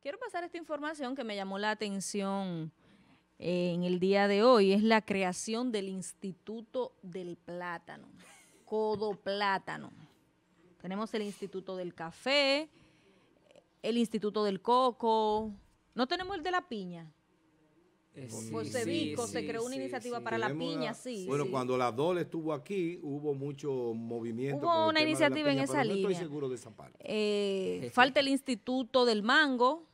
Quiero pasar esta información que me llamó la atención eh, en el día de hoy, es la creación del Instituto del Plátano, Codo Plátano. Tenemos el Instituto del Café, el Instituto del Coco, no tenemos el de la piña. Eh, se creó una iniciativa para la piña, sí. Bueno, cuando la DOL estuvo aquí, hubo mucho movimiento. Hubo una iniciativa en esa línea. estoy seguro de esa parte. Eh, falta el Instituto del Mango,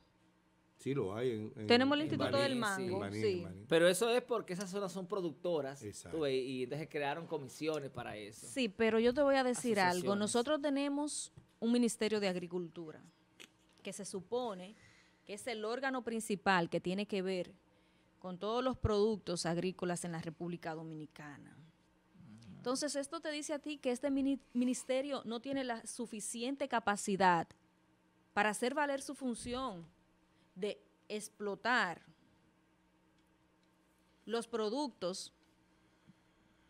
Sí, lo hay. Tenemos el Instituto del Mango. sí. Pero eso es porque esas zonas son productoras y se crearon comisiones para eso. Sí, pero yo te voy a decir algo. Nosotros tenemos un Ministerio de Agricultura que se supone que es el órgano principal que tiene que ver con todos los productos agrícolas en la República Dominicana. Entonces, esto te dice a ti que este ministerio no tiene la suficiente capacidad para hacer valer su función de explotar los productos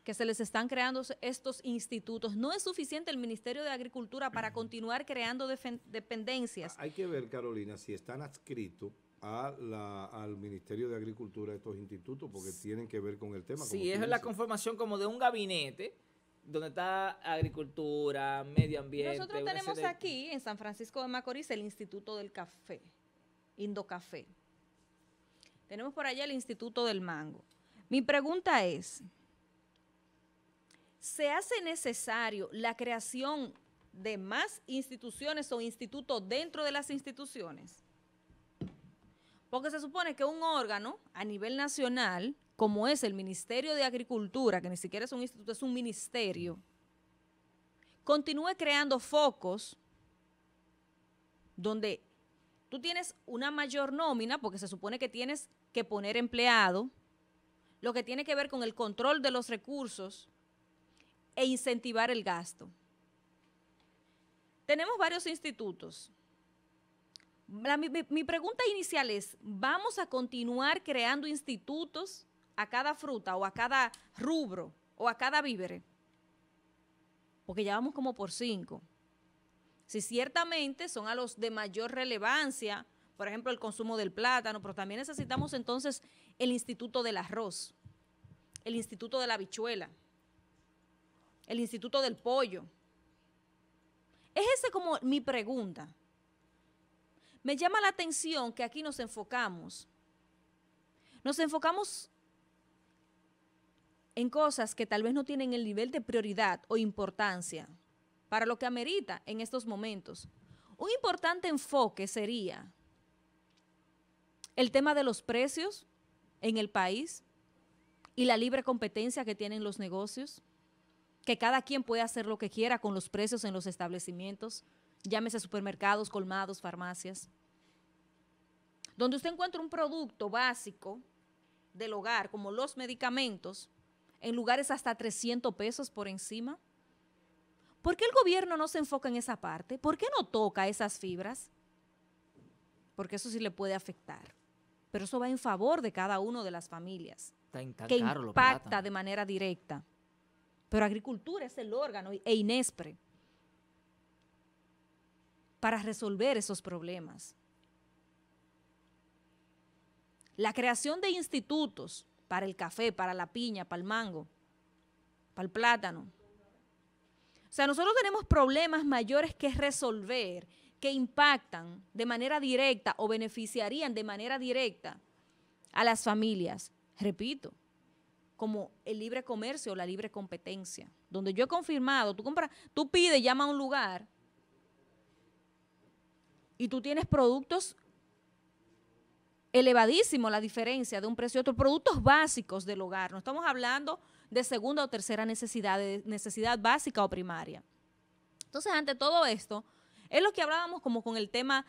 que se les están creando estos institutos. No es suficiente el Ministerio de Agricultura para continuar creando dependencias. Hay que ver, Carolina, si están adscritos al Ministerio de Agricultura estos institutos, porque tienen que ver con el tema. Sí, es la conformación como de un gabinete donde está agricultura, medio ambiente. Nosotros tenemos aquí en San Francisco de Macorís el Instituto del Café. Indocafé. Tenemos por allá el Instituto del Mango. Mi pregunta es, ¿se hace necesario la creación de más instituciones o institutos dentro de las instituciones? Porque se supone que un órgano a nivel nacional, como es el Ministerio de Agricultura, que ni siquiera es un instituto, es un ministerio, continúe creando focos donde tú tienes una mayor nómina, porque se supone que tienes que poner empleado, lo que tiene que ver con el control de los recursos e incentivar el gasto. Tenemos varios institutos. mi, mi, pregunta inicial es, ¿vamos a continuar creando institutos a cada fruta o a cada rubro o a cada vívere? Porque ya vamos como por cinco. Si ciertamente son a los de mayor relevancia, por ejemplo, el consumo del plátano, pero también necesitamos entonces el Instituto del Arroz, el Instituto de la habichuela, el Instituto del Pollo. Es esa como mi pregunta. Me llama la atención que aquí nos enfocamos. Nos enfocamos en cosas que tal vez no tienen el nivel de prioridad o importancia para lo que amerita en estos momentos. Un importante enfoque sería el tema de los precios en el país y la libre competencia que tienen los negocios, que cada quien puede hacer lo que quiera con los precios en los establecimientos, llámese supermercados, colmados, farmacias, donde usted encuentra un producto básico del hogar, como los medicamentos, en lugares hasta 300 pesos por encima ¿Por qué el gobierno no se enfoca en esa parte? ¿Por qué no toca esas fibras? Porque eso sí le puede afectar. Pero eso va en favor de cada una de las familias. que impacta de manera directa. Pero Agricultura es el órgano e Inespre para resolver esos problemas. La creación de institutos para el café, para la piña, para el mango, para el plátano, o sea, nosotros tenemos problemas mayores que resolver, que impactan de manera directa o beneficiarían de manera directa a las familias. Repito, como el libre comercio o la libre competencia, donde yo he confirmado, tú compras, tú pides, llama a un lugar y tú tienes productos elevadísimos la diferencia de un precio a otro, productos básicos del hogar. No estamos hablando de segunda o tercera necesidad, de necesidad básica o primaria. Entonces, ante todo esto, es lo que hablábamos como con el tema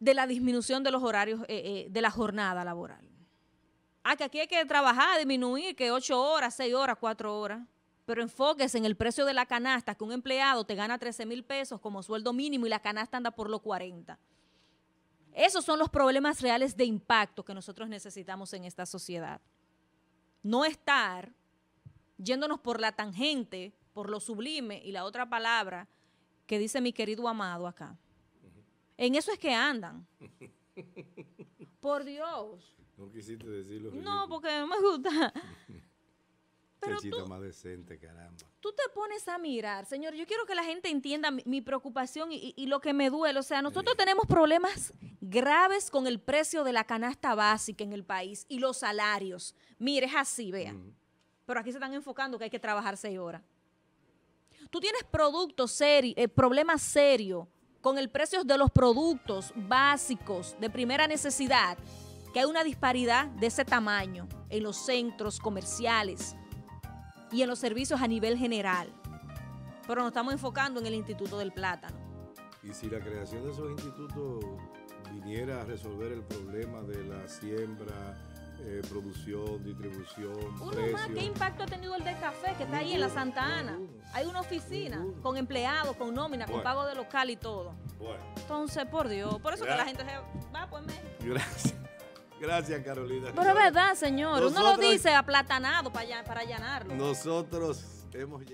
de la disminución de los horarios eh, eh, de la jornada laboral. Ah, que aquí hay que trabajar, disminuir, que ocho horas, seis horas, cuatro horas. Pero enfóquese en el precio de la canasta, que un empleado te gana 13 mil pesos como sueldo mínimo y la canasta anda por los 40. Esos son los problemas reales de impacto que nosotros necesitamos en esta sociedad no estar yéndonos por la tangente, por lo sublime y la otra palabra que dice mi querido amado acá. En eso es que andan. Por Dios. No quisiste decirlo. No, porque no me gusta tú, más decente, caramba. Tú te pones a mirar, señor. Yo quiero que la gente entienda mi, preocupación y, lo que me duele. O sea, nosotros tenemos problemas graves con el precio de la canasta básica en el país y los salarios. Mire, es así, vean. Pero aquí se están enfocando que hay que trabajar seis horas. Tú tienes productos serios, eh, problemas serios con el precio de los productos básicos de primera necesidad, que hay una disparidad de ese tamaño en los centros comerciales y en los servicios a nivel general. Pero nos estamos enfocando en el Instituto del Plátano. Y si la creación de esos institutos viniera a resolver el problema de la siembra, eh, producción, distribución, Uno más, ¿qué impacto ha tenido el de café que está ahí en la Santa Ana? Hay una oficina con empleados, con nómina, con pago de local y todo. Entonces, por Dios, por eso que la gente se va pues México. Gracias. Gracias, Carolina. Pero es verdad, señor. Uno lo dice aplatanado para, para allanarlo. Nosotros hemos llegado.